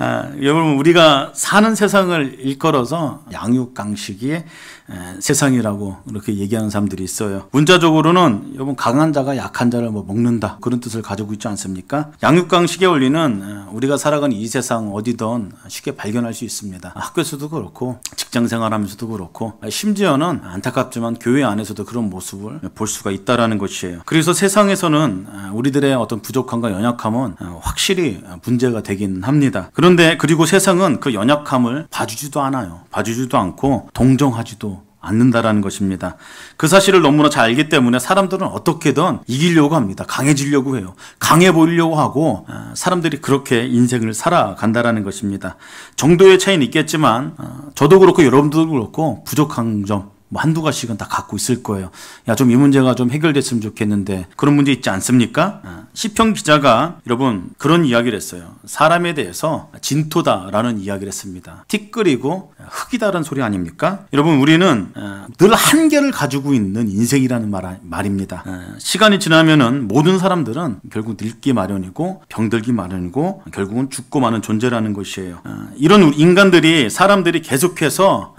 아, 여러분 우리가 사는 세상을 일컬어서 양육강식의 세상이라고 이렇게 얘기하는 사람들이 있어요. 문자적으로는 여러분 강한 자가 약한 자를 뭐 먹는다 그런 뜻을 가지고 있지 않습니까? 양육강식의 원리는 우리가 살아가는 이 세상 어디든 쉽게 발견할 수 있습니다. 학교에서도 그렇고 직장생활하면서도 그렇고 심지어는 안타깝지만 교회 안에서도 그런 모습을 볼 수가 있다는 것이에요. 그래서 세상에서는 우리들의 어떤 부족함과 연약함은 확실히 문제가 되긴 합니다. 그런 그런데 그리고 세상은 그 연약함을 봐주지도 않아요. 봐주지도 않고 동정하지도 않는다라는 것입니다. 그 사실을 너무나 잘 알기 때문에 사람들은 어떻게든 이기려고 합니다. 강해지려고 해요. 강해 보이려고 하고 아, 사람들이 그렇게 인생을 살아간다라는 것입니다. 정도의 차이는 있겠지만 아, 저도 그렇고 여러분도 들 그렇고 부족한 점뭐 한두 가지씩은 다 갖고 있을 거예요. 야, 좀 이 문제가 좀 해결됐으면 좋겠는데 그런 문제 있지 않습니까? 아, 시평 기자가 여러분 그런 이야기를 했어요. 사람에 대해서 진토다라는 이야기를 했습니다. 티끌이고 흙이다라는 소리 아닙니까? 여러분 우리는 아, 늘 한계를 가지고 있는 인생이라는 말, 말입니다. 아, 시간이 지나면은 모든 사람들은 결국 늙기 마련이고 병들기 마련이고 결국은 죽고 마는 존재라는 것이에요. 이런 인간들이 사람들이 계속해서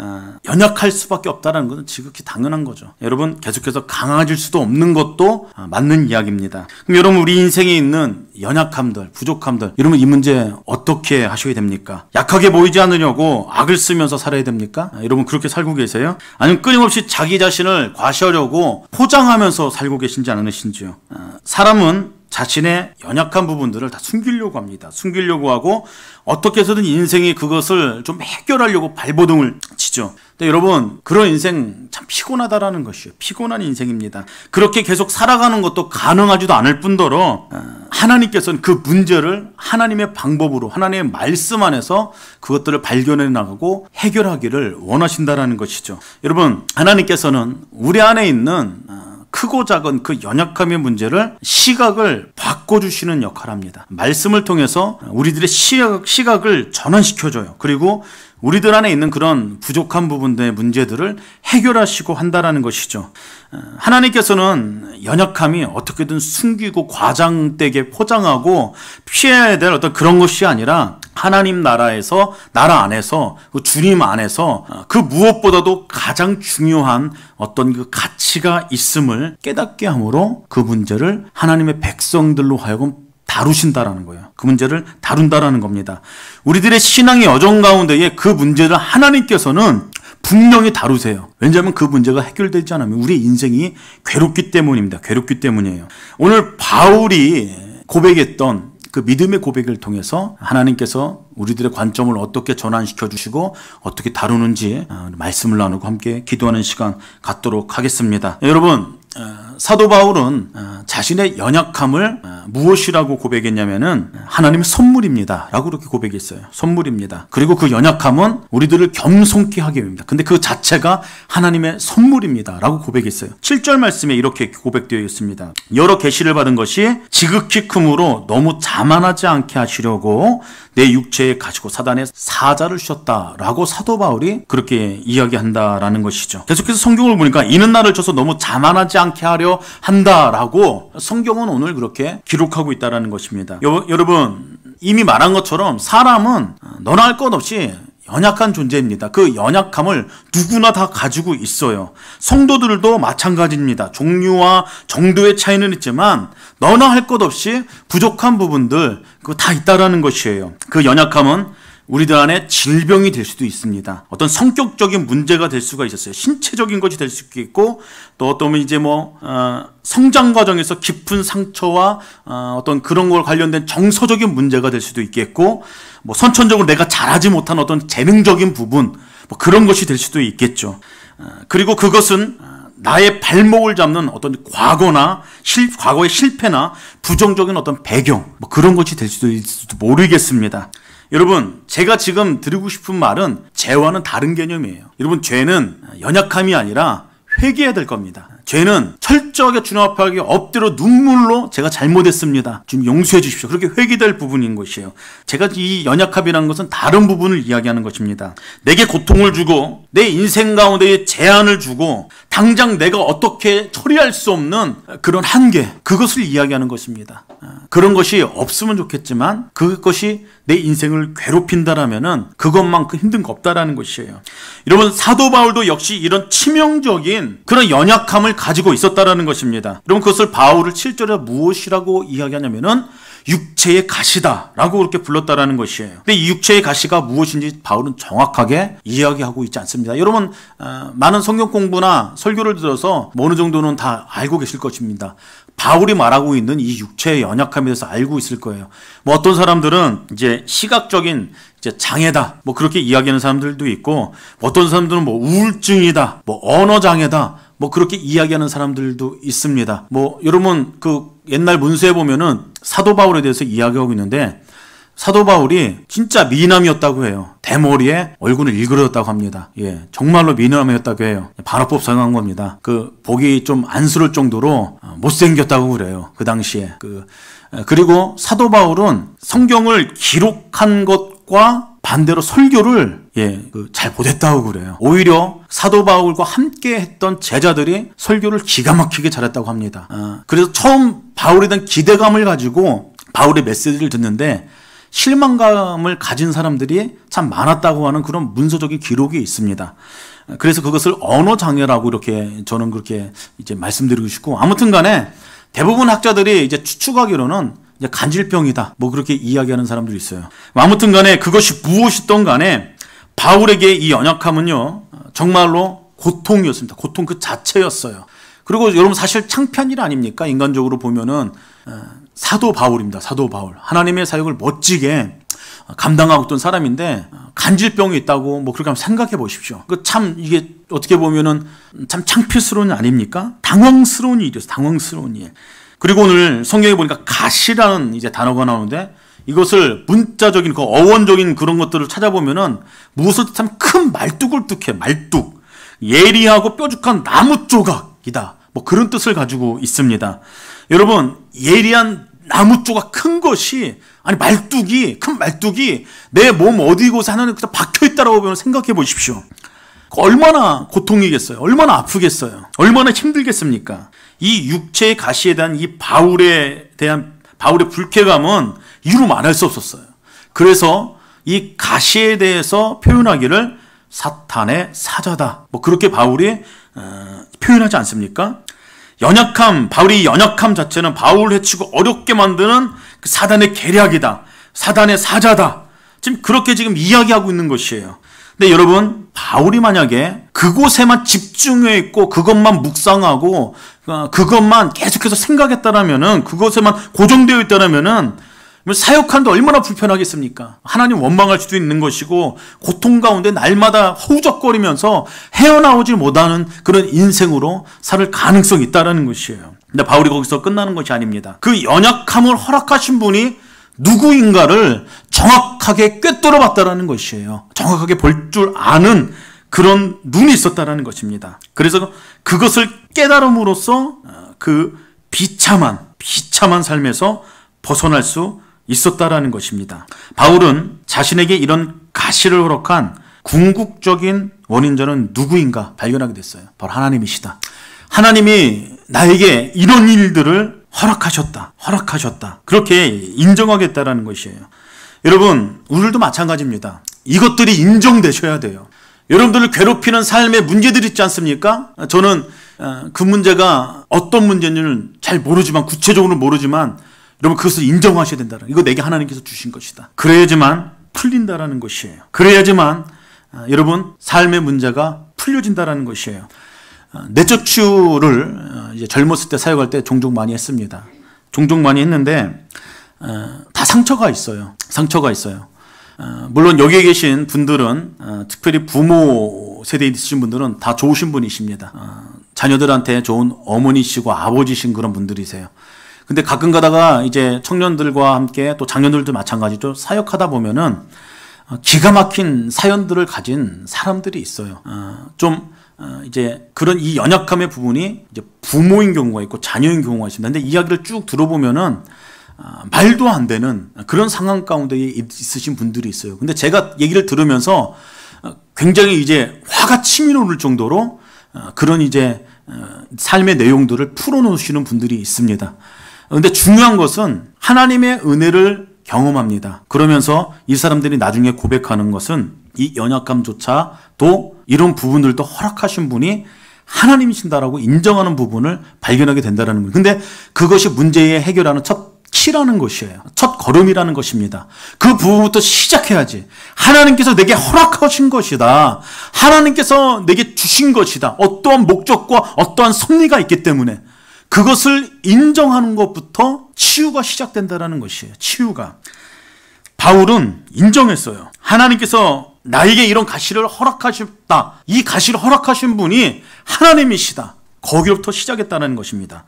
연약할 수밖에 없다는 것 것은 지극히 당연한 거죠. 여러분 계속해서 강아질 수도 없는 것도 아, 맞는 이야기입니다. 그럼 여러분 우리 인생에 있는 연약함들, 부족함들 여러분 이 문제 어떻게 하셔야 됩니까? 약하게 보이지 않으려고 악을 쓰면서 살아야 됩니까? 아, 여러분 그렇게 살고 계세요? 아니면 끊임없이 자기 자신을 과시하려고 포장하면서 살고 계신지 않으신지요? 아, 사람은 자신의 연약한 부분들을 다 숨기려고 합니다. 숨기려고 하고 어떻게 해서든 인생이 그것을 좀 해결하려고 발버둥을 치죠. 근데 여러분 그런 인생 참 피곤하다라는 것이요. 피곤한 인생입니다. 그렇게 계속 살아가는 것도 가능하지도 않을 뿐더러 어, 하나님께서는 그 문제를 하나님의 방법으로 하나님의 말씀 안에서 그것들을 발견해 나가고 해결하기를 원하신다라는 것이죠. 여러분 하나님께서는 우리 안에 있는 어, 크고 작은 그 연약함의 문제를 시각을 바꿔주시는 역할을 합니다. 말씀을 통해서 우리들의 시각, 시각을 전환시켜줘요. 그리고 우리들 안에 있는 그런 부족한 부분들의 문제들을 해결하시고 한다라는 것이죠. 어, 하나님께서는 연약함이 어떻게든 숨기고 과장되게 포장하고 피해야 될 어떤 그런 것이 아니라 하나님 나라에서 나라 안에서 그 주님 안에서 어, 그 무엇보다도 가장 중요한 어떤 그 가치가 있음을 깨닫게 함으로 그 문제를 하나님의 백성들로 하여금 다루신다라는 거예요. 그 문제를 다룬다라는 겁니다. 우리들의 신앙의 여정 가운데에 그 문제를 하나님께서는 분명히 다루세요. 왜냐하면 그 문제가 해결되지 않으면 우리 인생이 괴롭기 때문입니다. 괴롭기 때문이에요. 오늘 바울이 고백했던 그 믿음의 고백을 통해서 하나님께서 우리들의 관점을 어떻게 전환시켜 주시고 어떻게 다루는지 어, 말씀을 나누고 함께 기도하는 시간 갖도록 하겠습니다. 여러분 어, 사도 바울은 어, 자신의 연약함을 어, 무엇이라고 고백했냐면은 하나님 선물입니다. 라고 그렇게 고백했어요. 선물입니다. 그리고 그 연약함은 우리들을 겸손케 하게 됩니다. 근데 그 자체가 하나님의 선물입니다. 라고 고백했어요. 7절 말씀에 이렇게 고백되어 있습니다. 여러 계시를 받은 것이 지극히 크므로 너무 자만하지 않게 하시려고 내 육체에 가지고 사단의 사자를 쉬었다라고 사도 바울이 그렇게 이야기한다라는 것이죠. 계속해서 성경을 보니까 이는 나를 쳐서 너무 자만하지 않게 하려 한다라고 성경은 오늘 그렇게 기록하고 있다는 것입니다. 여, 여러분 이미 말한 것처럼 사람은 너나 할 것 없이 연약한 존재입니다. 그 연약함을 누구나 다 가지고 있어요. 성도들도 마찬가지입니다. 종류와 정도의 차이는 있지만 너나 할 것 없이 부족한 부분들 그거다 있다라는 것이에요. 그 연약함은 우리들 안에 질병이 될 수도 있습니다. 어떤 성격적인 문제가 될 수가 있었어요. 신체적인 것이 될수도 있고 또 어떤 이제 뭐 어, 성장 과정에서 깊은 상처와 어, 어떤 그런 걸 관련된 정서적인 문제가 될 수도 있겠고 뭐 선천적으로 내가 잘하지 못한 어떤 재능적인 부분 뭐 그런 것이 될 수도 있겠죠. 어, 그리고 그것은 어, 나의 발목을 잡는 어떤 과거나 실, 과거의 실패나 부정적인 어떤 배경 뭐 그런 것이 될 수도 있을지도 모르겠습니다. 여러분 제가 지금 드리고 싶은 말은 죄와는 다른 개념이에요. 여러분 죄는 연약함이 아니라 회개해야 될 겁니다. 죄는 철저하게 준합하기 엎드려 눈물로 제가 잘못했습니다. 좀 용서해 주십시오. 그렇게 회개될 부분인 것이에요. 제가 이 연약함이라는 것은 다른 부분을 이야기하는 것입니다. 내게 고통을 주고 내 인생 가운데에 제한을 주고 당장 내가 어떻게 처리할 수 없는 그런 한계 그것을 이야기하는 것입니다. 그런 것이 없으면 좋겠지만 그것이 내 인생을 괴롭힌다라면은 그것만큼 힘든 거 없다라는 것이에요. 여러분 사도 바울도 역시 이런 치명적인 그런 연약함을 가지고 있었다라는 것입니다. 그럼 그것을 바울을 7절에 무엇이라고 이야기하냐면은 육체의 가시다라고 그렇게 불렀다라는 것이에요. 근데 이 육체의 가시가 무엇인지 바울은 정확하게 이야기하고 있지 않습니다. 여러분 어, 많은 성경 공부나 설교를 들어서 어느 정도는 다 알고 계실 것입니다. 바울이 말하고 있는 이 육체의 연약함에 대해서 알고 있을 거예요. 뭐 어떤 사람들은 이제 시각적인 이제 장애다 뭐 그렇게 이야기하는 사람들도 있고 어떤 사람들은 뭐 우울증이다 뭐 언어 장애다 뭐 그렇게 이야기하는 사람들도 있습니다. 뭐 여러분 그 옛날 문서에 보면은 사도 바울에 대해서 이야기하고 있는데 사도 바울이 진짜 미남이었다고 해요. 대머리에 얼굴을 일그러졌다고 합니다. 예, 정말로 미남이었다고 해요. 반어법 사용한 겁니다. 그 보기 좀 안쓰러울 정도로 어, 못생겼다고 그래요. 그 당시에 그 어, 그리고 사도 바울은 성경을 기록한 것과 반대로 설교를 예, 그잘 못했다고 그래요. 오히려 사도 바울과 함께 했던 제자들이 설교를 기가 막히게 잘했다고 합니다. 아, 그래서 처음 바울에 대한 기대감을 가지고 바울의 메시지를 듣는데 실망감을 가진 사람들이 참 많았다고 하는 그런 문서적인 기록이 있습니다. 그래서 그것을 언어 장애라고 이렇게 저는 그렇게 이제 말씀드리고 싶고 아무튼 간에 대부분 학자들이 이제 추측하기로는 간질병이다. 뭐 그렇게 이야기하는 사람들이 있어요. 아무튼 간에 그것이 무엇이든 간에 바울에게 이 연약함은요. 정말로 고통이었습니다. 고통 그 자체였어요. 그리고 여러분 사실 창피한 일 아닙니까? 인간적으로 보면은 어, 사도 바울입니다. 사도 바울. 하나님의 사역을 멋지게 감당하고 있던 사람인데 간질병이 있다고 뭐 그렇게 한번 생각해 보십시오. 그 참 이게 어떻게 보면은 참 창피스러운 일 아닙니까? 당황스러운 일이었어요. 당황스러운 일. 그리고 오늘 성경에 보니까 가시라는 이제 단어가 나오는데 이것을 문자적인 그 어원적인 그런 것들을 찾아보면은 무엇을 참큰 말뚝을뚝해 말뚝 예리하고 뾰족한 나무 조각이다 뭐 그런 뜻을 가지고 있습니다. 여러분 예리한 나무 조각 큰 것이 아니 말뚝이 큰 말뚝이 내 몸 어디 고에 하나는 그저 박혀 있다라고 보면 생각해 보십시오. 얼마나 고통이겠어요? 얼마나 아프겠어요? 얼마나 힘들겠습니까? 이 육체의 가시에 대한 이 바울에 대한 바울의 불쾌감은 이루 말할 수 없었어요. 그래서 이 가시에 대해서 표현하기를 사탄의 사자다. 뭐 그렇게 바울이 어, 표현하지 않습니까? 연약함, 바울이 연약함 자체는 바울 해치고 어렵게 만드는 그 사단의 계략이다. 사단의 사자다. 지금 그렇게 지금 이야기하고 있는 것이에요. 근데 여러분 바울이 만약에 그곳에만 집중해 있고 그것만 묵상하고 어, 그것만 계속해서 생각했다라면은 그것에만 고정되어 있다라면은 뭐 사역한데 얼마나 불편하겠습니까? 하나님 원망할 수도 있는 것이고 고통 가운데 날마다 허우적거리면서 헤어나오질 못하는 그런 인생으로 살 가능성이 있다라는 것이에요. 근데 바울이 거기서 끝나는 것이 아닙니다. 그 연약함을 허락하신 분이 누구인가를 정확하게 꿰뚫어 봤다라는 것이에요. 정확하게 볼 줄 아는 그런 눈이 있었다라는 것입니다. 그래서 그것을 깨달음으로써 어, 그 비참한 비참한 삶에서 벗어날 수 있었다라는 것입니다. 바울은 자신에게 이런 가시를 허락한 궁극적인 원인자는 누구인가 발견하게 됐어요. 바로 하나님이시다. 하나님이 나에게 이런 일들을 허락하셨다. 허락하셨다. 그렇게 인정하겠다라는 것이에요. 여러분, 오늘도 마찬가지입니다. 이것들이 인정되셔야 돼요. 여러분들을 괴롭히는 삶의 문제들 있지 않습니까? 저는 어, 그 문제가 어떤 문제인지는 잘 모르지만 구체적으로 모르지만 여러분 그것을 인정하셔야 된다는 이거 내게 하나님께서 주신 것이다. 그래야지만 풀린다라는 것이에요. 그래야지만 어, 여러분 삶의 문제가 풀려진다라는 것이에요. 어, 내적 치유를 어, 이제 젊었을 때 사역할 때 종종 많이 했습니다. 종종 많이 했는데 어, 다 상처가 있어요. 상처가 있어요. 물론 여기에 계신 분들은 특별히 부모 세대에 있으신 분들은 다 좋으신 분이십니다. 자녀들한테 좋은 어머니시고 아버지신 그런 분들이세요. 근데 가끔 가다가 이제 청년들과 함께 또 장년들도 마찬가지죠. 사역하다 보면은 기가 막힌 사연들을 가진 사람들이 있어요. 좀 어, 이제 그런 이 연약함의 부분이 이제 부모인 경우가 있고 자녀인 경우가 있습니다. 근데 이야기를 쭉 들어보면은 아, 말도 안 되는 그런 상황 가운데 있으신 분들이 있어요. 근데 제가 얘기를 들으면서 어, 굉장히 이제 화가 치밀어올 정도로 어, 그런 이제 삶의 내용들을 풀어놓으시는 분들이 있습니다. 근데 중요한 것은 하나님의 은혜를 경험합니다. 그러면서 이 사람들이 나중에 고백하는 것은 이연약감조차도 이런 부분들도 허락하신 분이 하나님이신다라고 인정하는 부분을 발견하게 된다는 거예요. 근데 그것이 문제의 해결하는 첫 키라는 것이에요. 첫 걸음이라는 것입니다. 그 부분부터 시작해야지. 하나님께서 내게 허락하신 것이다. 하나님께서 내게 주신 것이다. 어떠한 목적과 어떠한 섭리가 있기 때문에 그것을 인정하는 것부터 치유가 시작된다는 것이에요. 치유가. 바울은 인정했어요. 하나님께서 나에게 이런 가시를 허락하셨다. 이 가시를 허락하신 분이 하나님이시다. 거기로부터 시작했다는 것입니다.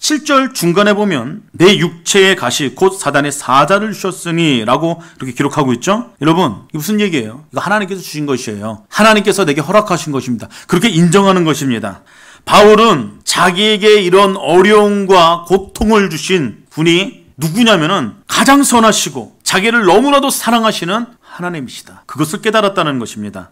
7절 중간에 보면 내 육체의 가시 곧 사단의 사자를 주셨으니 라고 이렇게 기록하고 있죠. 여러분 이게 무슨 얘기예요? 이거 하나님께서 주신 것이에요. 하나님께서 내게 허락하신 것입니다. 그렇게 인정하는 것입니다. 바울은 자기에게 이런 어려움과 고통을 주신 분이 누구냐면은 가장 선하시고 자기를 너무나도 사랑하시는 하나님이시다. 그것을 깨달았다는 것입니다.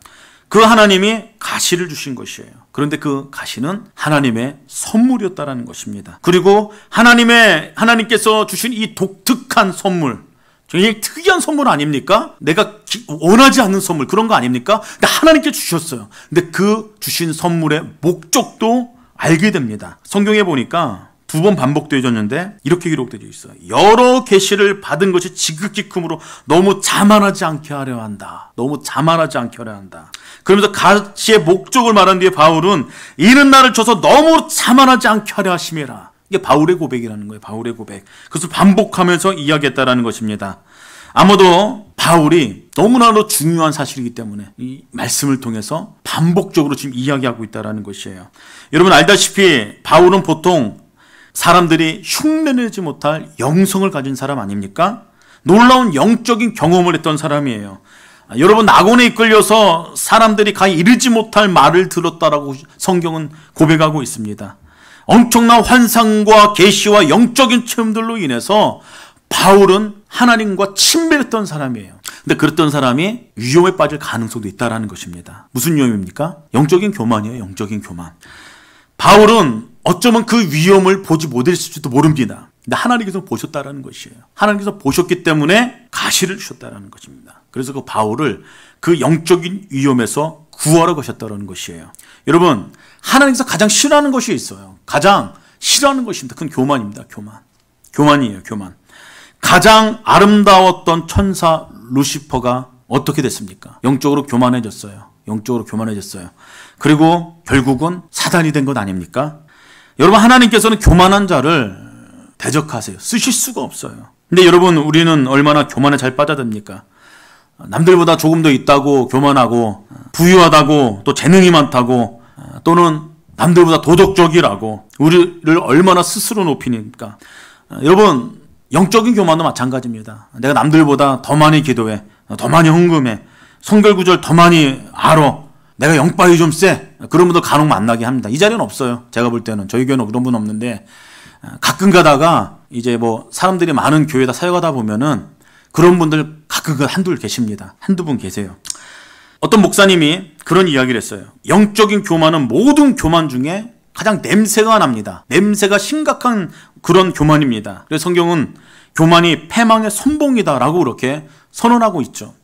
그 하나님이 가시를 주신 것이에요. 그런데 그 가시는 하나님의 선물이었다라는 것입니다. 그리고 하나님의 하나님께서 주신 이 독특한 선물 굉장히 특이한 선물 아닙니까? 내가 원하지 않는 선물 그런 거 아닙니까? 근데 하나님께 주셨어요. 근데 그 주신 선물의 목적도 알게 됩니다. 성경에 보니까 두번 반복되어졌는데 이렇게 기록되어 있어요. 여러 계시를 받은 것이 지극히 크므로 너무 자만하지 않게 하려 한다. 너무 자만하지 않게 하려 한다. 그러면서 가치의 목적을 말한 뒤에 바울은 이는 나를 줘서 너무 자만하지 않게 하려 하심이라. 이게 바울의 고백이라는 거예요. 바울의 고백. 그것을 반복하면서 이야기했다라는 것입니다. 아마도 바울이 너무나도 중요한 사실이기 때문에 이 말씀을 통해서 반복적으로 지금 이야기하고 있다는 것이에요. 여러분 알다시피 바울은 보통 사람들이 흉내내지 못할 영성을 가진 사람 아닙니까? 놀라운 영적인 경험을 했던 사람이에요. 아, 여러분 낙원에 이끌려서 사람들이 가히 이르지 못할 말을 들었다라고 성경은 고백하고 있습니다. 엄청난 환상과 계시와 영적인 체험들로 인해서 바울은 하나님과 친밀했던 사람이에요. 근데 그랬던 사람이 위험에 빠질 가능성도 있다는 것입니다. 무슨 위험입니까? 영적인 교만이에요. 영적인 교만. 바울은 어쩌면 그 위험을 보지 못했을지도 모릅니다. 근데 하나님께서 보셨다라는 것이에요. 하나님께서 보셨기 때문에 가시를 주셨다라는 것입니다. 그래서 그 바울을 그 영적인 위험에서 구하러 가셨다라는 것이에요. 여러분, 하나님께서 가장 싫어하는 것이 있어요. 가장 싫어하는 것입니다. 그건 교만입니다. 교만. 교만이에요. 교만. 가장 아름다웠던 천사 루시퍼가 어떻게 됐습니까? 영적으로 교만해졌어요. 영적으로 교만해졌어요. 그리고 결국은 사단이 된 것 아닙니까? 여러분 하나님께서는 교만한 자를 대적하세요. 쓰실 수가 없어요. 근데 여러분 우리는 얼마나 교만에 잘 빠져듭니까? 남들보다 조금 더 있다고 교만하고 부유하다고 또 재능이 많다고 또는 남들보다 도덕적이라고 우리를 얼마나 스스로 높이니까 여러분 영적인 교만도 마찬가지입니다. 내가 남들보다 더 많이 기도해, 더 많이 헌금해, 성결 구절 더 많이 알아, 내가 영빨이 좀 쎄. 그런 분들 간혹 만나게 합니다. 이 자리는 없어요. 제가 볼 때는. 저희 교회는 그런 분 없는데, 아, 가끔 가다가 이제 뭐 사람들이 많은 교회에다 사역하다 보면은 그런 분들 가끔 그 한둘 계십니다. 한두 분 계세요. 어떤 목사님이 그런 이야기를 했어요. 영적인 교만은 모든 교만 중에 가장 냄새가 납니다. 냄새가 심각한 그런 교만입니다. 그래서 성경은 교만이 패망의 선봉이다라고 그렇게 선언하고 있죠.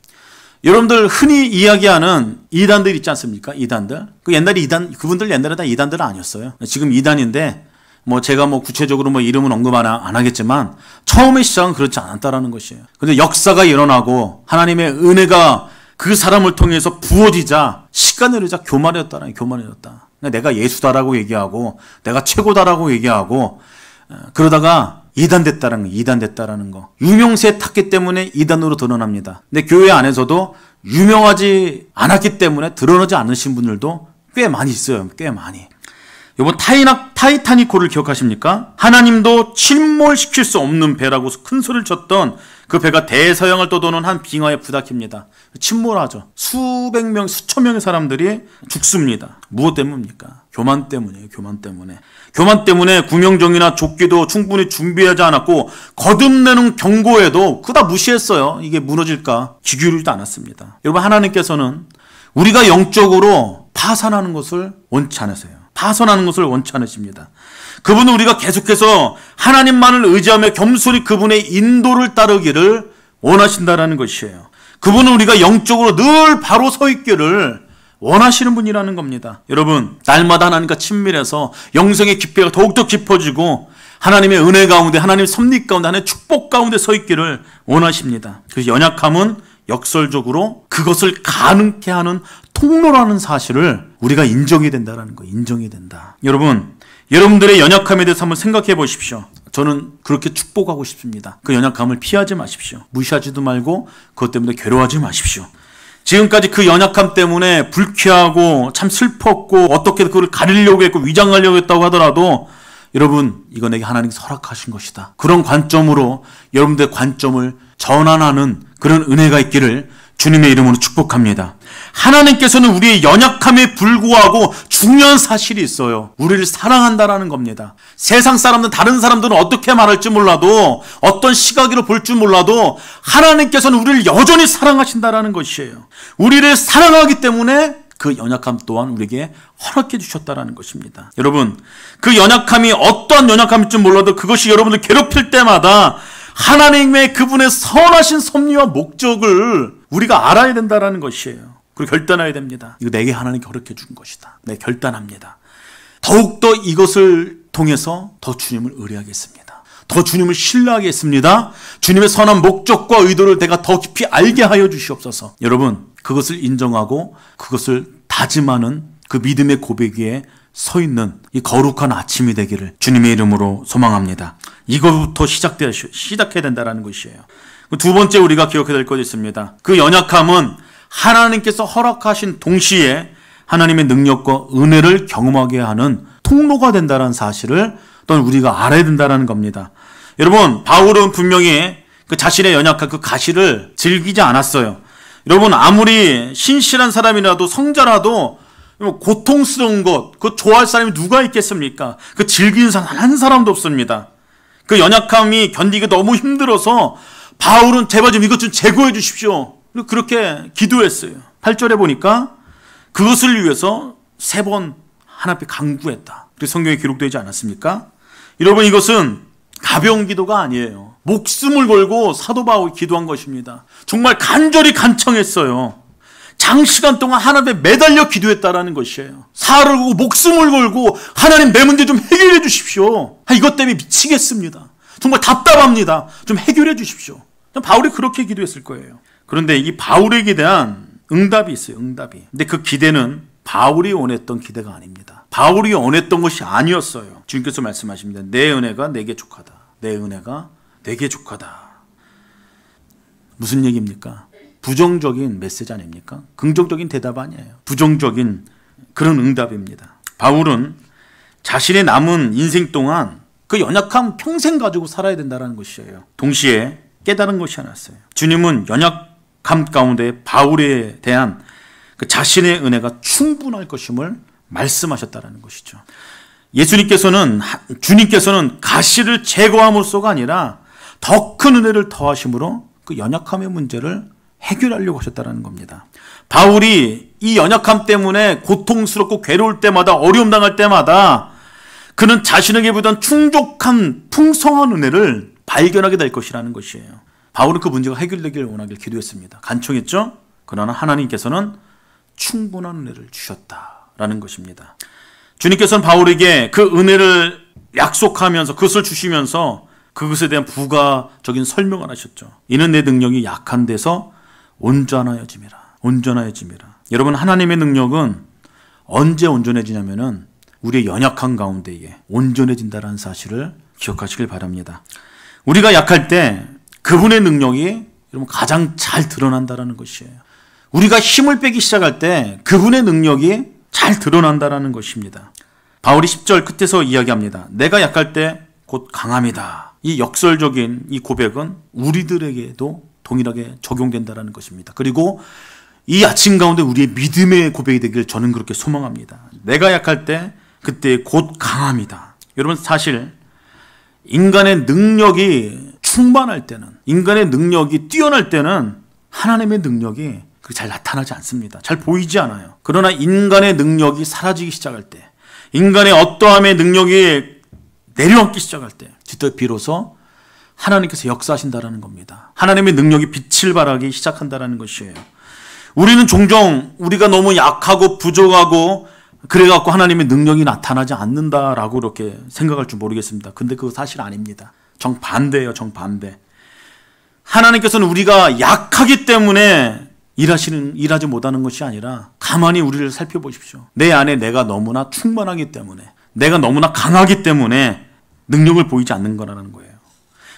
여러분들 흔히 이야기하는 이단들 있지 않습니까? 이단들. 그 옛날에 이단 그분들 옛날에 다이단들 아니었어요. 지금 이단인데 뭐 제가 뭐 구체적으로 뭐 이름은 언급 안, 안 하겠지만 처음의 시작은 그렇지 않았다라는 것이에요. 근데 역사가 일어나고 하나님의 은혜가 그 사람을 통해서 부어지자 시간을 흐자 교만해졌다는 교만해졌다. 내가 예수다라고 얘기하고 내가 최고다라고 얘기하고 어, 그러다가 이단됐다는 거, 이단됐다라는 거. 유명세 탔기 때문에 이단으로 드러납니다. 근데 교회 안에서도 유명하지 않았기 때문에 드러나지 않으신 분들도 꽤 많이 있어요. 꽤 많이. 요번 타이나, 타이타니코를 기억하십니까? 하나님도 침몰시킬 수 없는 배라고 큰 소리를 쳤던 그 배가 대서양을 떠도는 한 빙하에 부닥힙니다 침몰하죠. 수백 명, 수천 명의 사람들이 죽습니다. 무엇 때문입니까? 교만 때문이에요. 교만 때문에. 교만 때문에 구명정이나 조끼도 충분히 준비하지 않았고 거듭내는 경고에도 그다 무시했어요. 이게 무너질까 기울이지도 않았습니다. 여러분 하나님께서는 우리가 영적으로 파산하는 것을 원치 않으세요. 파손하는 것을 원치 않으십니다. 그분은 우리가 계속해서 하나님만을 의지하며 겸손히 그분의 인도를 따르기를 원하신다라는 것이에요. 그분은 우리가 영적으로 늘 바로 서 있기를 원하시는 분이라는 겁니다. 여러분, 날마다 하나님과 친밀해서 영생의 깊이가 더욱더 깊어지고 하나님의 은혜 가운데, 하나님의 섭리 가운데, 하나님의 축복 가운데 서 있기를 원하십니다. 그 연약함은 역설적으로 그것을 가능케 하는 통로라는 사실을 우리가 인정해야 된다라는 거 인정해야 된다. 여러분, 여러분들의 연약함에 대해서 한번 생각해 보십시오. 저는 그렇게 축복하고 싶습니다. 그 연약함을 피하지 마십시오. 무시하지도 말고 그것 때문에 괴로워하지 마십시오. 지금까지 그 연약함 때문에 불쾌하고 참 슬펐고 어떻게 그걸 가리려고 했고 위장하려고 했다고 하더라도 여러분 이거 내게 하나님께 허락하신 것이다. 그런 관점으로 여러분들의 관점을 전환하는 그런 은혜가 있기를 주님의 이름으로 축복합니다. 하나님께서는 우리의 연약함에 불구하고 중요한 사실이 있어요. 우리를 사랑한다라는 겁니다. 세상 사람들, 다른 사람들은 어떻게 말할지 몰라도, 어떤 시각으로 볼 줄 몰라도, 하나님께서는 우리를 여전히 사랑하신다라는 것이에요. 우리를 사랑하기 때문에 그 연약함 또한 우리에게 허락해 주셨다라는 것입니다. 여러분, 그 연약함이 어떠한 연약함일지 몰라도 그것이 여러분을 괴롭힐 때마다 하나님의 그분의 선하신 섭리와 목적을 우리가 알아야 된다는 것이에요. 그리고 결단해야 됩니다. 이거 내게 하나님께 허락준 것이다. 내 네, 결단합니다. 더욱더 이것을 통해서 더 주님을 의뢰하겠습니다. 더 주님을 신뢰하겠습니다. 주님의 선한 목적과 의도를 내가 더 깊이 알게 하여 주시옵소서. 여러분, 그것을 인정하고 그것을 다짐하는 그 믿음의 고백 위에 서 있는 이 거룩한 아침이 되기를 주님의 이름으로 소망합니다. 이거부터 시작되어 시작해야 된다는 것이에요. 그 두 번째 우리가 기억해야 될 것이 있습니다. 그 연약함은 하나님께서 허락하신 동시에 하나님의 능력과 은혜를 경험하게 하는 통로가 된다는 사실을 또는 우리가 알아야 된다는 겁니다. 여러분, 바울은 분명히 그 자신의 연약한 그 가시를 즐기지 않았어요. 여러분, 아무리 신실한 사람이라도 성자라도 뭐 고통스러운 것, 그 좋아할 사람이 누가 있겠습니까? 그 즐기는 사람 한 사람도 없습니다. 그 연약함이 견디기 너무 힘들어서 바울은 제발 좀 이것 좀 제거해 주십시오. 그렇게 기도했어요. 8절에 보니까 그것을 위해서 세 번 하나님께 강구했다. 그래서 성경에 기록되지 않았습니까? 여러분 이것은 가벼운 기도가 아니에요. 목숨을 걸고 사도 바울이 기도한 것입니다. 정말 간절히 간청했어요. 장시간 동안 하나님에 매달려 기도했다라는 것이에요. 살을 보고 목숨을 걸고 하나님 내 문제 좀 해결해 주십시오. 아, 이것 때문에 미치겠습니다. 정말 답답합니다. 좀 해결해 주십시오. 바울이 그렇게 기도했을 거예요. 그런데 이 바울에게 대한 응답이 있어요. 응답이. 근데 그 기대는 바울이 원했던 기대가 아닙니다. 바울이 원했던 것이 아니었어요. 주님께서 말씀하십니다. 내 은혜가 내게 족하다. 내 은혜가 내게 족하다. 무슨 얘기입니까? 부정적인 메시지 아닙니까? 긍정적인 대답 아니에요. 부정적인 그런 응답입니다. 바울은 자신의 남은 인생 동안 그 연약함 평생 가지고 살아야 된다는 것이에요. 동시에 깨달은 것이 하나였어요. 주님은 연약함 가운데 바울에 대한 그 자신의 은혜가 충분할 것임을 말씀하셨다는 것이죠. 예수님께서는 주님께서는 가시를 제거함으로써가 아니라 더 큰 은혜를 더하심으로 그 연약함의 문제를 해결하려고 하셨다는 겁니다. 바울이 이 연약함 때문에 고통스럽고 괴로울 때마다 어려움 당할 때마다 그는 자신에게 보단 충족한 풍성한 은혜를 발견하게 될 것이라는 것이에요. 바울은 그 문제가 해결되기 원하길 기도했습니다. 간청했죠? 그러나 하나님께서는 충분한 은혜를 주셨다라는 것입니다. 주님께서는 바울에게 그 은혜를 약속하면서 그것을 주시면서 그것에 대한 부가적인 설명을 하셨죠. 이는 내 능력이 약한 데서 온전하여짐이라. 온전하여짐이라. 여러분 하나님의 능력은 언제 온전해지냐면은 우리의 연약한 가운데에 온전해진다라는 사실을 기억하시길 바랍니다. 우리가 약할 때 그분의 능력이 여러분 가장 잘 드러난다라는 것이에요. 우리가 힘을 빼기 시작할 때 그분의 능력이 잘 드러난다라는 것입니다. 바울이 10절 끝에서 이야기합니다. 내가 약할 때 곧 강함이다. 이 역설적인 이 고백은 우리들에게도 동일하게 적용된다라는 것입니다. 그리고 이 아침 가운데 우리의 믿음의 고백이 되길 저는 그렇게 소망합니다. 내가 약할 때 그때 곧 강함이다. 여러분 사실 인간의 능력이 충만할 때는 인간의 능력이 뛰어날 때는 하나님의 능력이 잘 나타나지 않습니다. 잘 보이지 않아요. 그러나 인간의 능력이 사라지기 시작할 때 인간의 어떠함의 능력이 내려앉기 시작할 때 그때 비로소 하나님께서 역사하신다라는 겁니다. 하나님의 능력이 빛을 발하기 시작한다라는 것이에요. 우리는 종종 우리가 너무 약하고 부족하고 그래갖고 하나님의 능력이 나타나지 않는다라고 이렇게 생각할 줄 모르겠습니다. 근데 그거 사실 아닙니다. 정반대예요, 정반대. 하나님께서는 우리가 약하기 때문에 일하시는, 일하지 못하는 것이 아니라 가만히 우리를 살펴보십시오. 내 안에 내가 너무나 충만하기 때문에, 내가 너무나 강하기 때문에 능력을 보이지 않는 거라는 거예요.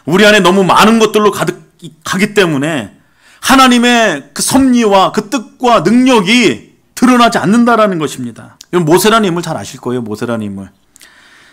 우리 안에 너무 많은 것들로 가득하기 때문에 하나님의 그 섭리와 그 뜻과 능력이 드러나지 않는다라는 것입니다. 모세라는 인물 잘 아실 거예요. 모세라는 인물.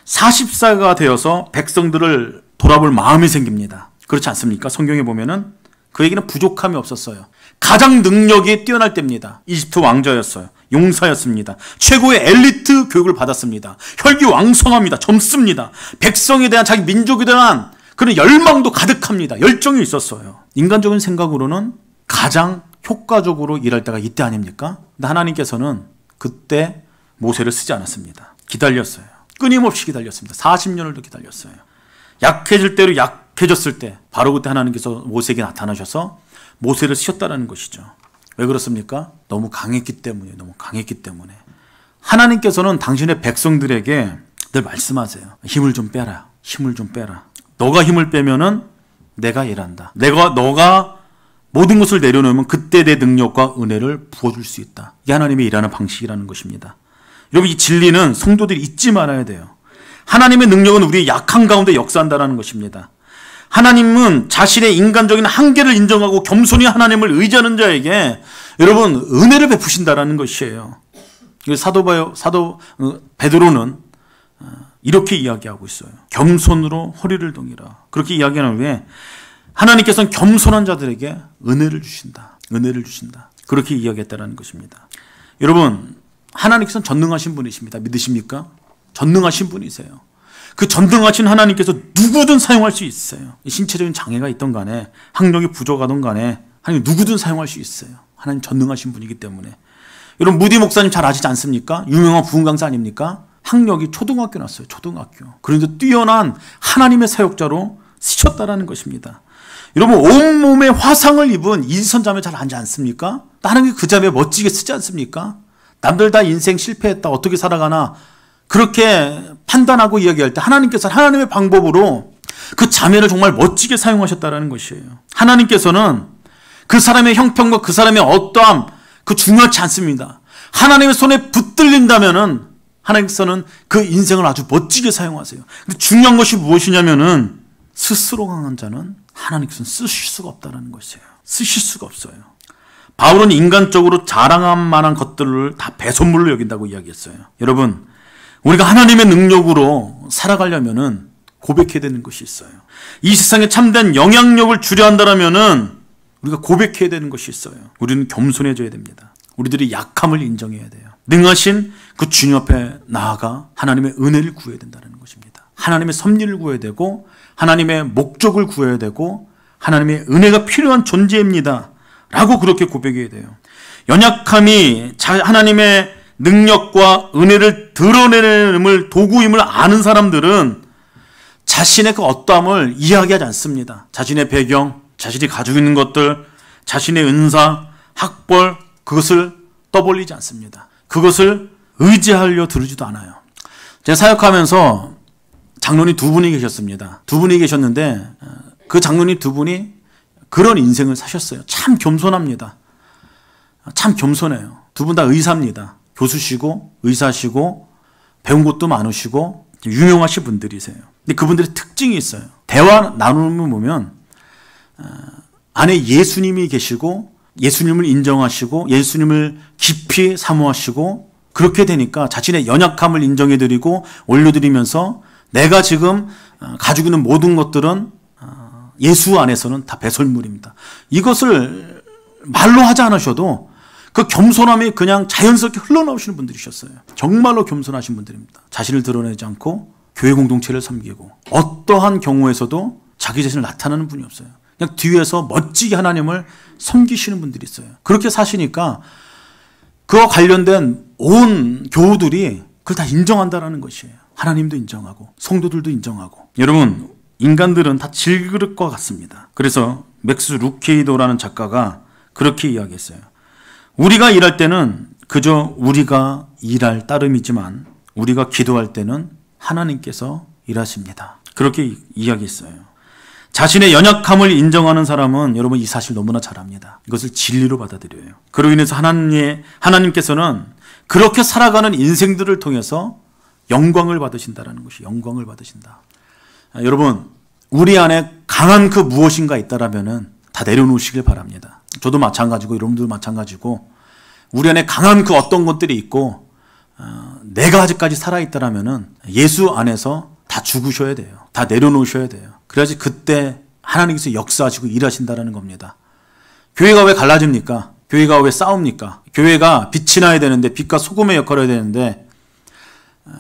40세가 되어서 백성들을 돌아볼 마음이 생깁니다. 그렇지 않습니까? 성경에 보면은 그에게는 부족함이 없었어요. 가장 능력이 뛰어날 때입니다. 이집트 왕자였어요. 용사였습니다. 최고의 엘리트 교육을 받았습니다. 혈기 왕성합니다. 젊습니다. 백성에 대한 자기 민족에 대한 그런 열망도 가득합니다. 열정이 있었어요. 인간적인 생각으로는 가장 효과적으로 일할 때가 이때 아닙니까? 근데 하나님께서는 그때 모세를 쓰지 않았습니다. 기다렸어요. 끊임없이 기다렸습니다. 40년을 더 기다렸어요. 약해질 대로 약해졌을 때 바로 그때 하나님께서 모세에게 나타나셔서 모세를 쓰셨다는 것이죠. 왜 그렇습니까? 너무 강했기 때문에 너무 강했기 때문에 하나님께서는 당신의 백성들에게 늘 말씀하세요. 힘을 좀 빼라. 힘을 좀 빼라. 너가 힘을 빼면은 내가 일한다. 내가 너가 모든 것을 내려놓으면 그때 내 능력과 은혜를 부어줄 수 있다. 이게 하나님의 일하는 방식이라는 것입니다. 여러분 이 진리는 성도들이 잊지 말아야 돼요. 하나님의 능력은 우리의 약한 가운데 역사한다라는 것입니다. 하나님은 자신의 인간적인 한계를 인정하고 겸손히 하나님을 의지하는 자에게 여러분 은혜를 베푸신다라는 것이에요. 사도 바요 사도 어, 베드로는 어, 이렇게 이야기하고 있어요. 겸손으로 허리를 동이라. 그렇게 이야기하는 왜 하나님께서는 겸손한 자들에게 은혜를 주신다. 은혜를 주신다. 그렇게 이야기했다라는 것입니다. 여러분 하나님께서 전능하신 분이십니다. 믿으십니까? 전능하신 분이세요. 그 전능하신 하나님께서 누구든 사용할 수 있어요. 신체적인 장애가 있던 간에 학력이 부족하던 간에 하나님 누구든 사용할 수 있어요. 하나님 전능하신 분이기 때문에 여러분 무디 목사님 잘 아시지 않습니까? 유명한 부흥 강사 아닙니까? 학력이 초등학교 났어요. 초등학교. 그런데 뛰어난 하나님의 사역자로 스쳤다라는 것입니다. 여러분 온몸에 화상을 입은 이선 자매 잘아지 않습니까? 다른 게 그 자매 멋지게 쓰지 않습니까? 남들 다 인생 실패했다. 어떻게 살아가나. 그렇게 판단하고 이야기할 때 하나님께서 하나님의 방법으로 그 자매를 정말 멋지게 사용하셨다라는 것이에요. 하나님께서는 그 사람의 형편과 그 사람의 어떠함 그 중요하지 않습니다. 하나님의 손에 붙들린다면은 하나님께서는 그 인생을 아주 멋지게 사용하세요. 근데 중요한 것이 무엇이냐면은 스스로 강한 자는 하나님께서는 쓰실 수가 없다는 것이에요. 쓰실 수가 없어요. 바울은 인간적으로 자랑할 만한 것들을 다 배선물로 여긴다고 이야기했어요. 여러분, 우리가 하나님의 능력으로 살아가려면은 고백해야 되는 것이 있어요. 이 세상에 참된 영향력을 주려 한다라면은 우리가 고백해야 되는 것이 있어요. 우리는 겸손해져야 됩니다. 우리들이 약함을 인정해야 돼요. 능하신 그 주님 앞에 나아가 하나님의 은혜를 구해야 된다는 것입니다. 하나님의 섭리를 구해야 되고 하나님의 목적을 구해야 되고 하나님의 은혜가 필요한 존재입니다. 라고 그렇게 고백해야 돼요. 연약함이 하나님의 능력과 은혜를 드러내는 도구임을 아는 사람들은 자신의 그 어떠함을 이야기하지 않습니다. 자신의 배경, 자신이 가지고 있는 것들, 자신의 은사, 학벌, 그것을 떠벌리지 않습니다. 그것을 의지하려 들지도 않아요. 제가 사역하면서 장로님 두 분이 계셨습니다. 두 분이 계셨는데 그 장로님 두 분이 그런 인생을 사셨어요. 참 겸손합니다. 참 겸손해요. 두 분 다 의사입니다. 교수시고 의사시고 배운 것도 많으시고 유명하신 분들이세요. 근데 그분들의 특징이 있어요. 대화 나눔을 보면 어, 안에 예수님이 계시고 예수님을 인정하시고 예수님을 깊이 사모하시고 그렇게 되니까 자신의 연약함을 인정해드리고 올려드리면서 내가 지금 어, 가지고 있는 모든 것들은 예수 안에서는 다 배설물입니다. 이것을 말로 하지 않으셔도 그 겸손함이 그냥 자연스럽게 흘러나오시는 분들이셨어요. 정말로 겸손하신 분들입니다. 자신을 드러내지 않고 교회 공동체를 섬기고 어떠한 경우에서도 자기 자신을 나타내는 분이 없어요. 그냥 뒤에서 멋지게 하나님을 섬기시는 분들이 있어요. 그렇게 사시니까 그와 관련된 온 교우들이 그걸 다 인정한다라는 것이에요. 하나님도 인정하고 성도들도 인정하고 여러분 인간들은 다 질그릇과 같습니다. 그래서 맥스 루케이도라는 작가가 그렇게 이야기했어요. 우리가 일할 때는 그저 우리가 일할 따름이지만 우리가 기도할 때는 하나님께서 일하십니다. 그렇게 이야기했어요. 자신의 연약함을 인정하는 사람은 여러분 이 사실 너무나 잘합니다. 이것을 진리로 받아들여요. 그로 인해서 하나님의 하나님께서는 그렇게 살아가는 인생들을 통해서 영광을 받으신다라는 것이 영광을 받으신다. 아, 여러분 우리 안에 강한 그 무엇인가 있다라면은 다 내려놓으시길 바랍니다. 저도 마찬가지고 여러분들 마찬가지고 우리 안에 강한 그 어떤 것들이 있고 어, 내가 아직까지 살아있다라면은 예수 안에서 다 죽으셔야 돼요. 다 내려놓으셔야 돼요. 그래야지 그때 하나님께서 역사하시고 일하신다라는 겁니다. 교회가 왜 갈라집니까? 교회가 왜 싸웁니까? 교회가 빛이 나야 되는데 빛과 소금의 역할을 해야 되는데 어,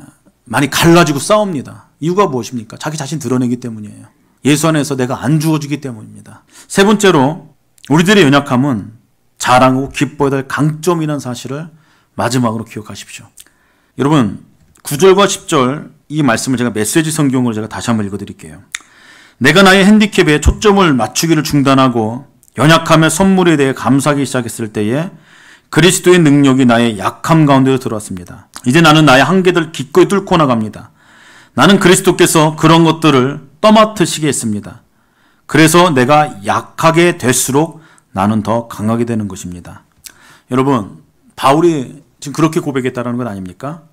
많이 갈라지고 싸웁니다. 이유가 무엇입니까? 자기 자신 드러내기 때문이에요. 예수 안에서 내가 안죽어지기 때문입니다. 세 번째로 우리들의 연약함은 자랑하고 기뻐야 될 강점이라는 사실을 마지막으로 기억하십시오. 여러분 9절과 10절 이 말씀을 제가 메시지 성경으로 제가 다시 한번 읽어드릴게요. 내가 나의 핸디캡에 초점을 맞추기를 중단하고 연약함의 선물에 대해 감사하기 시작했을 때에 그리스도의 능력이 나의 약함 가운데로 들어왔습니다. 이제 나는 나의 한계들 기꺼이 뚫고 나갑니다. 나는 그리스도께서 그런 것들을 떠맡으시게 했습니다. 그래서 내가 약하게 될수록 나는 더 강하게 되는 것입니다. 여러분, 바울이 지금 그렇게 고백했다는 건 아닙니까?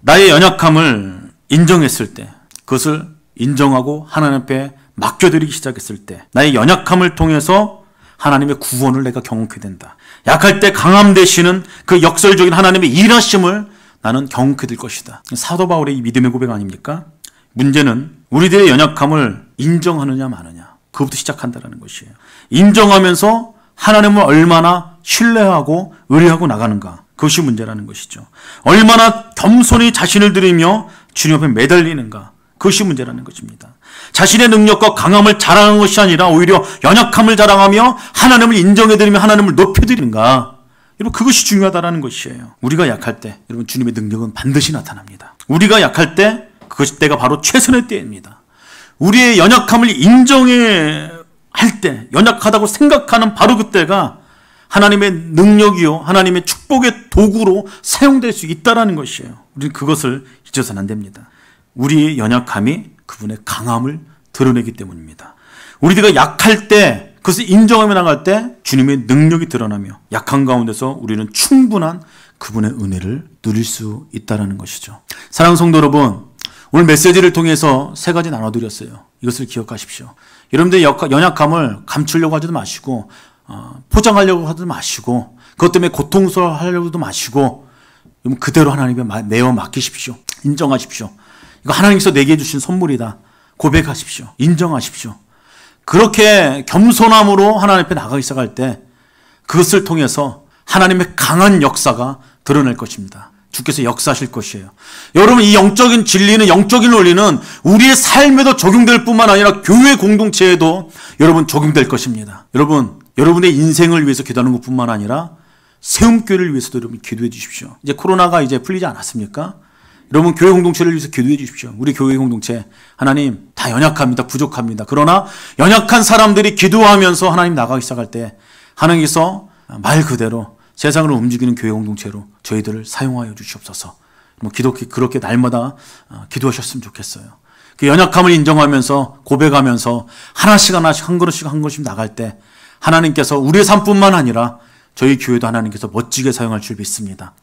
나의 연약함을 인정했을 때, 그것을 인정하고 하나님 앞에 맡겨드리기 시작했을 때, 나의 연약함을 통해서 하나님의 구원을 내가 경험하게 된다. 약할 때 강함 되시는 그 역설적인 하나님의 일하심을 나는 경쾌될 것이다. 사도 바울의 믿음의 고백 아닙니까? 문제는 우리들의 연약함을 인정하느냐 마느냐. 그것부터 시작한다는 것이에요. 인정하면서 하나님을 얼마나 신뢰하고 의뢰하고 나가는가. 그것이 문제라는 것이죠. 얼마나 겸손히 자신을 들이며 주님 앞에 매달리는가. 그것이 문제라는 것입니다. 자신의 능력과 강함을 자랑하는 것이 아니라 오히려 연약함을 자랑하며 하나님을 인정해드리며 하나님을 높여드리는가. 여러분 그것이 중요하다라는 것이에요. 우리가 약할 때 여러분 주님의 능력은 반드시 나타납니다. 우리가 약할 때 그것이 때가 바로 최선의 때입니다. 우리의 연약함을 인정해 할 때 연약하다고 생각하는 바로 그때가 하나님의 능력이요 하나님의 축복의 도구로 사용될 수 있다라는 것이에요. 우리는 그것을 잊어서는 안 됩니다. 우리의 연약함이 그분의 강함을 드러내기 때문입니다. 우리가 약할 때 그것을 인정하며 나갈 때 주님의 능력이 드러나며 약한 가운데서 우리는 충분한 그분의 은혜를 누릴 수 있다는 것이죠. 사랑 성도 여러분, 오늘 메시지를 통해서 세 가지 나눠드렸어요. 이것을 기억하십시오. 여러분들의 연약함을 감추려고 하지도 마시고 어, 포장하려고 하지도 마시고 그것 때문에 고통스러워하려고도 마시고 그대로 하나님께 내어 맡기십시오. 인정하십시오. 이거 하나님께서 내게 주신 선물이다. 고백하십시오. 인정하십시오. 그렇게 겸손함으로 하나님 앞에 나가기 시작할 때 그것을 통해서 하나님의 강한 역사가 드러낼 것입니다. 주께서 역사하실 것이에요. 여러분 이 영적인 진리는 영적인 원리는 우리의 삶에도 적용될 뿐만 아니라 교회 공동체에도 여러분 적용될 것입니다. 여러분 여러분의 인생을 위해서 기도하는 것뿐만 아니라 세움교회를 위해서도 여러분 기도해 주십시오. 이제 코로나가 이제 풀리지 않았습니까? 여러분 교회 공동체를 위해서 기도해 주십시오. 우리 교회 공동체 하나님 다 연약합니다. 부족합니다. 그러나 연약한 사람들이 기도하면서 하나님 나가기 시작할 때 하나님께서 말 그대로 세상을 움직이는 교회 공동체로 저희들을 사용하여 주시옵소서. 뭐 기도 그렇게 날마다 어, 기도하셨으면 좋겠어요. 그 연약함을 인정하면서 고백하면서 하나씩 하나씩 한 걸음씩 한 걸음씩 나갈 때 하나님께서 우리의 삶뿐만 아니라 저희 교회도 하나님께서 멋지게 사용할 줄 믿습니다.